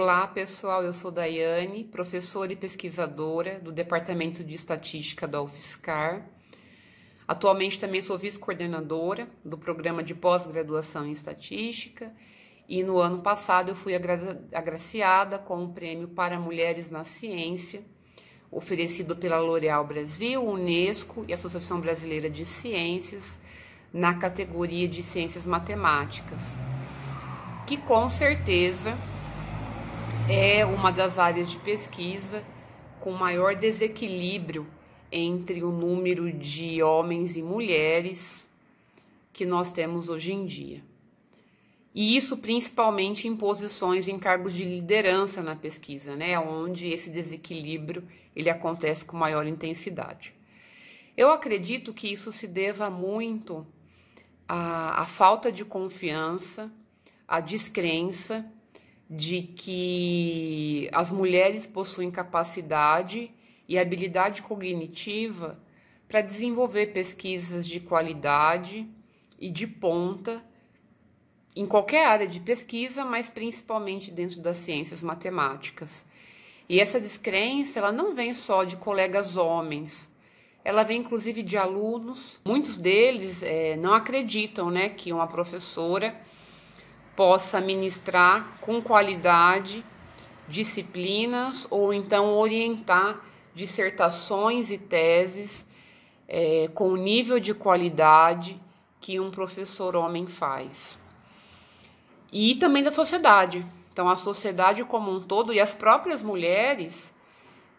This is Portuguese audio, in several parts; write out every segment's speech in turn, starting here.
Olá, pessoal. Eu sou Daiane, professora e pesquisadora do Departamento de Estatística da UFSCar. Atualmente também sou vice-coordenadora do programa de pós-graduação em Estatística. E no ano passado eu fui agra agraciada com o prêmio para Mulheres na Ciência, oferecido pela L'Oréal Brasil, Unesco e Associação Brasileira de Ciências, na categoria de Ciências Matemáticas, que com certeza é uma das áreas de pesquisa com maior desequilíbrio entre o número de homens e mulheres que nós temos hoje em dia. E isso principalmente em posições em cargos de liderança na pesquisa, né, onde esse desequilíbrio ele acontece com maior intensidade. Eu acredito que isso se deva muito à, à falta de confiança, à descrença de que as mulheres possuem capacidade e habilidade cognitiva para desenvolver pesquisas de qualidade e de ponta em qualquer área de pesquisa, mas principalmente dentro das ciências matemáticas. E essa descrença, ela não vem só de colegas homens, ela vem inclusive de alunos. Muitos deles é, não acreditam, né, que uma professora possa ministrar com qualidade disciplinas ou então orientar dissertações e teses é, com o nível de qualidade que um professor homem faz. E também da sociedade. Então, a sociedade como um todo e as próprias mulheres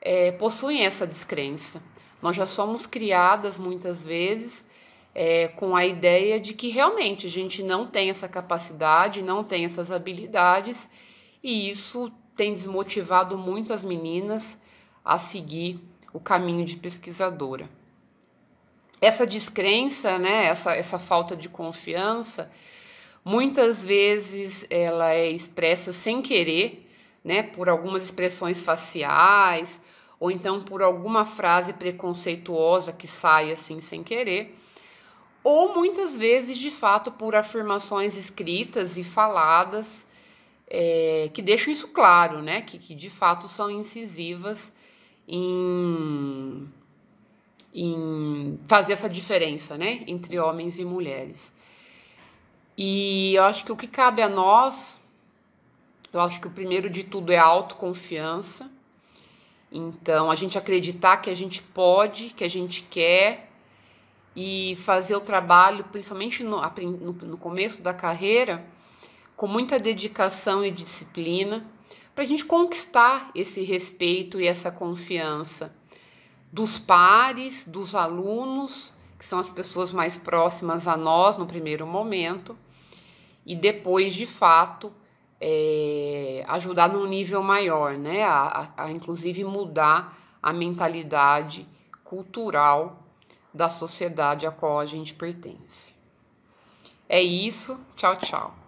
é, possuem essa descrença. Nós já somos criadas muitas vezes é, com a ideia de que realmente a gente não tem essa capacidade, não tem essas habilidades, e isso tem desmotivado muito as meninas a seguir o caminho de pesquisadora. Essa descrença, né, essa, essa falta de confiança, muitas vezes ela é expressa sem querer, né, por algumas expressões faciais, ou então por alguma frase preconceituosa que sai assim sem querer ou muitas vezes, de fato, por afirmações escritas e faladas é, que deixam isso claro, né? Que, que de fato são incisivas em, em fazer essa diferença, né? Entre homens e mulheres. E eu acho que o que cabe a nós, eu acho que o primeiro de tudo é a autoconfiança. Então, a gente acreditar que a gente pode, que a gente quer, e fazer o trabalho, principalmente no, no, no começo da carreira, com muita dedicação e disciplina, para a gente conquistar esse respeito e essa confiança dos pares, dos alunos, que são as pessoas mais próximas a nós no primeiro momento, e depois, de fato, é, ajudar num nível maior, né? A, a, a, inclusive mudar a mentalidade cultural da sociedade a qual a gente pertence. É isso, tchau, tchau.